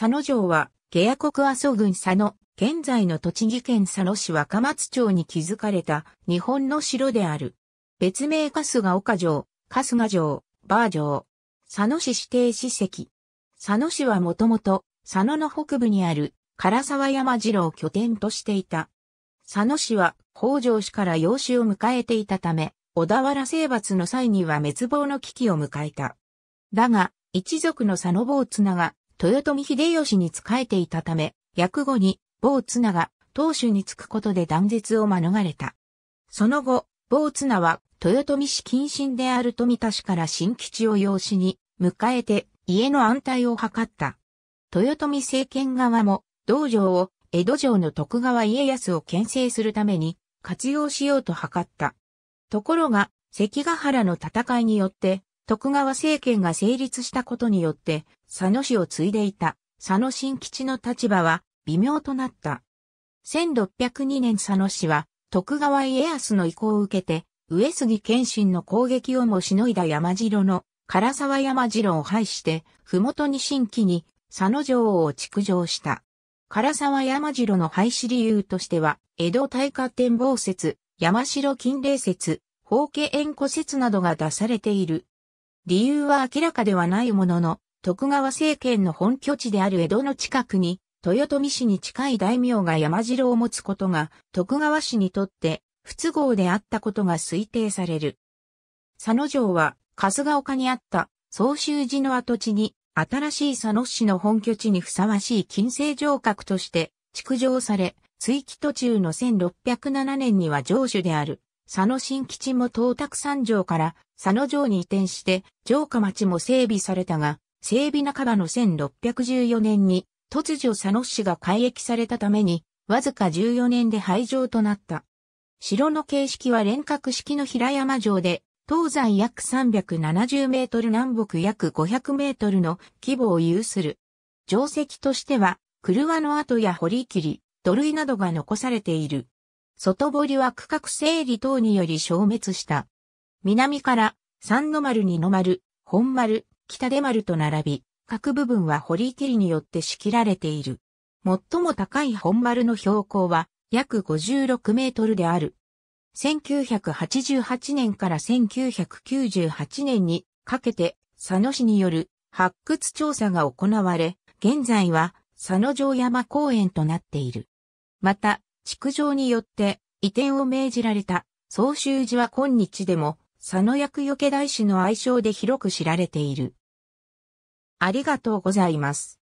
佐野城は、下野国阿蘇郡佐野、現在の栃木県佐野市若松町に築かれた日本の城である。別名春日岡城、春日城、バー城。佐野市指定史跡。佐野市はもともと佐野の北部にある唐沢山城を拠点としていた。佐野市は北条氏から養子を迎えていたため、小田原征伐の際には滅亡の危機を迎えた。だが、一族の佐野坊綱が豊臣秀吉に仕えていたため、役後に、坊綱が、当主に就くことで断絶を免れた。その後、坊綱は、豊臣氏近親である富田氏から新吉を養子に、迎えて、家の安泰を図った。豊臣政権側も、道場を、江戸城の徳川家康を牽制するために、活用しようと図った。ところが、関ヶ原の戦いによって、徳川政権が成立したことによって、佐野氏を継いでいた佐野新吉の立場は微妙となった。1602年佐野氏は徳川家康の意向を受けて上杉謙信の攻撃をもしのいだ山城の唐沢山城を廃して、麓に新規に佐野城を築城した。唐沢山城の廃止理由としては、江戸大化展望説、山城近霊説、法華縁故説などが出されている。理由は明らかではないものの、徳川政権の本拠地である江戸の近くに、豊臣氏に近い大名が山城を持つことが、徳川氏にとって不都合であったことが推定される。佐野城は、春日丘にあった総州寺の跡地に、新しい佐野市の本拠地にふさわしい近世城郭として築城され、追記途中の1607年には城主である佐野新基地も東卓山城から佐野城に移転して城下町も整備されたが、整備半ばの1614年に突如佐野市が改役されたために、わずか14年で廃城となった。城の形式は連角式の平山城で、東西約370メートル南北約500メートルの規模を有する。城跡としては、車の跡や堀切、り、土塁などが残されている。外堀は区画整理等により消滅した。南から、三の丸二の丸、本丸、北出丸と並び、各部分は堀切によって仕切られている。最も高い本丸の標高は約56メートルである。1988年から1998年にかけて佐野市による発掘調査が行われ、現在は佐野城山公園となっている。また、築城によって移転を命じられた総集寺は今日でも佐野役除大師の愛称で広く知られている。ありがとうございます。